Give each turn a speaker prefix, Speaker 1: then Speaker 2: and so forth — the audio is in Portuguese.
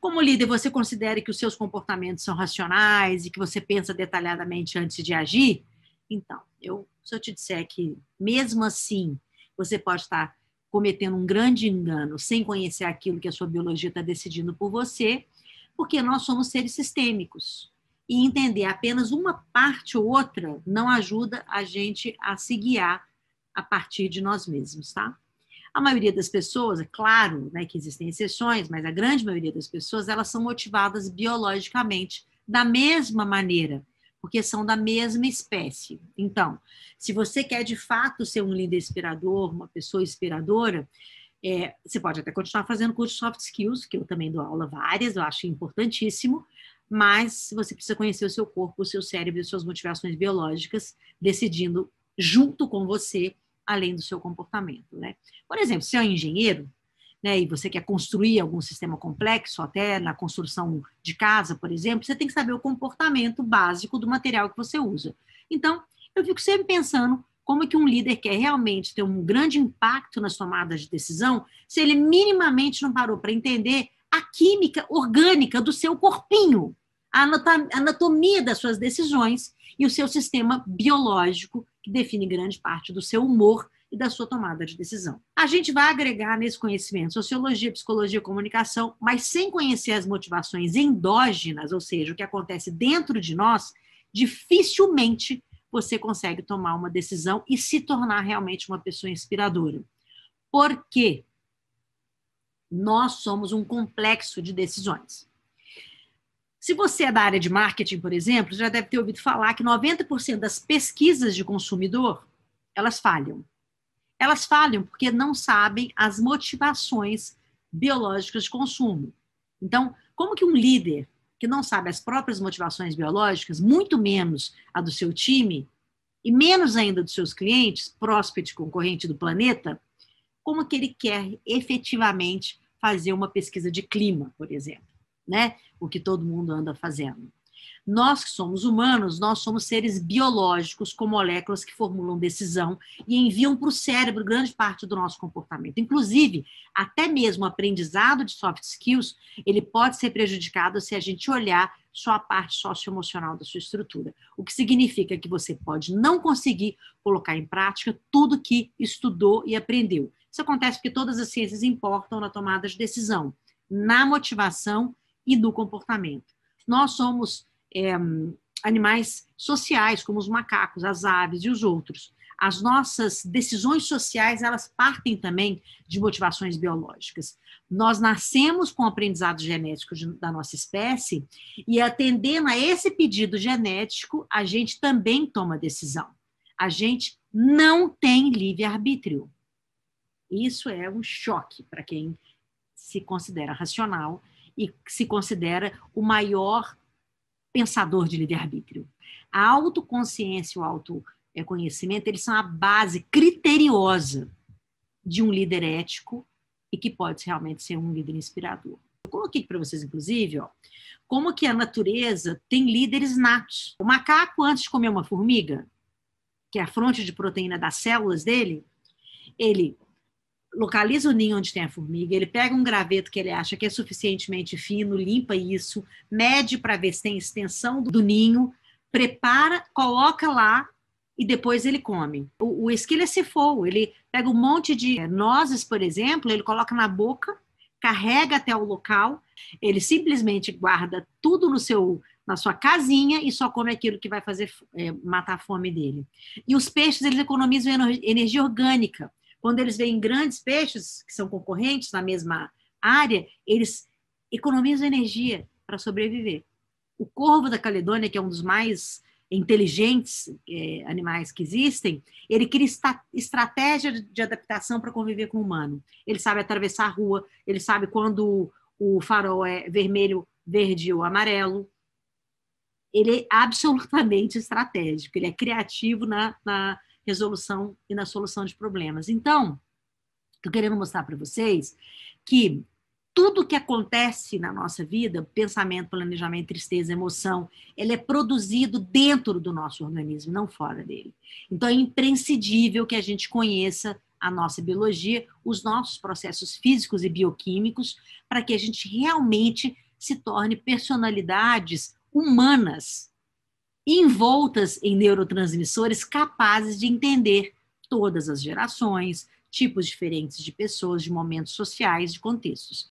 Speaker 1: Como líder, você considere que os seus comportamentos são racionais e que você pensa detalhadamente antes de agir? Então, eu, se eu te disser que, mesmo assim, você pode estar cometendo um grande engano sem conhecer aquilo que a sua biologia está decidindo por você, porque nós somos seres sistêmicos. E entender apenas uma parte ou outra não ajuda a gente a se guiar a partir de nós mesmos, tá? A maioria das pessoas, é claro né, que existem exceções, mas a grande maioria das pessoas, elas são motivadas biologicamente da mesma maneira, porque são da mesma espécie. Então, se você quer de fato ser um líder inspirador, uma pessoa inspiradora, é, você pode até continuar fazendo curso de soft skills, que eu também dou aula várias, eu acho importantíssimo, mas você precisa conhecer o seu corpo, o seu cérebro e suas motivações biológicas, decidindo junto com você além do seu comportamento. Né? Por exemplo, se é um engenheiro né, e você quer construir algum sistema complexo, até na construção de casa, por exemplo, você tem que saber o comportamento básico do material que você usa. Então, eu fico sempre pensando como é que um líder quer realmente ter um grande impacto nas tomadas de decisão se ele minimamente não parou para entender a química orgânica do seu corpinho, a anatomia das suas decisões e o seu sistema biológico que define grande parte do seu humor e da sua tomada de decisão. A gente vai agregar nesse conhecimento sociologia, psicologia, comunicação, mas sem conhecer as motivações endógenas, ou seja, o que acontece dentro de nós, dificilmente você consegue tomar uma decisão e se tornar realmente uma pessoa inspiradora. Por quê? Nós somos um complexo de decisões. Se você é da área de marketing, por exemplo, já deve ter ouvido falar que 90% das pesquisas de consumidor, elas falham. Elas falham porque não sabem as motivações biológicas de consumo. Então, como que um líder que não sabe as próprias motivações biológicas, muito menos a do seu time e menos ainda dos seus clientes, e concorrente do planeta, como que ele quer efetivamente fazer uma pesquisa de clima, por exemplo? né? O que todo mundo anda fazendo. Nós que somos humanos, nós somos seres biológicos com moléculas que formulam decisão e enviam para o cérebro grande parte do nosso comportamento. Inclusive, até mesmo o aprendizado de soft skills, ele pode ser prejudicado se a gente olhar só a parte socioemocional da sua estrutura, o que significa que você pode não conseguir colocar em prática tudo que estudou e aprendeu. Isso acontece porque todas as ciências importam na tomada de decisão, na motivação e do comportamento. Nós somos é, animais sociais, como os macacos, as aves e os outros. As nossas decisões sociais, elas partem também de motivações biológicas. Nós nascemos com o aprendizado genético de, da nossa espécie e atendendo a esse pedido genético, a gente também toma decisão. A gente não tem livre-arbítrio. Isso é um choque para quem se considera racional e se considera o maior pensador de livre-arbítrio. A autoconsciência e o autoconhecimento eles são a base criteriosa de um líder ético e que pode realmente ser um líder inspirador. Eu coloquei para vocês, inclusive, ó, como que a natureza tem líderes natos. O macaco, antes de comer uma formiga, que é a fonte de proteína das células dele, ele localiza o ninho onde tem a formiga, ele pega um graveto que ele acha que é suficientemente fino, limpa isso, mede para ver se tem extensão do ninho, prepara, coloca lá e depois ele come. O, o esquilo é cifou, ele pega um monte de eh, nozes, por exemplo, ele coloca na boca, carrega até o local, ele simplesmente guarda tudo no seu na sua casinha e só come aquilo que vai fazer é, matar a fome dele. E os peixes eles economizam energia orgânica. Quando eles veem grandes peixes que são concorrentes na mesma área, eles economizam energia para sobreviver. O corvo da Caledônia, que é um dos mais inteligentes é, animais que existem, ele cria estratégia de adaptação para conviver com o humano. Ele sabe atravessar a rua, ele sabe quando o, o farol é vermelho, verde ou amarelo. Ele é absolutamente estratégico, ele é criativo na, na resolução e na solução de problemas. Então, estou querendo mostrar para vocês que tudo que acontece na nossa vida, pensamento, planejamento, tristeza, emoção, ele é produzido dentro do nosso organismo, não fora dele. Então é imprescindível que a gente conheça a nossa biologia, os nossos processos físicos e bioquímicos, para que a gente realmente se torne personalidades humanas envoltas em neurotransmissores capazes de entender todas as gerações, tipos diferentes de pessoas, de momentos sociais, de contextos.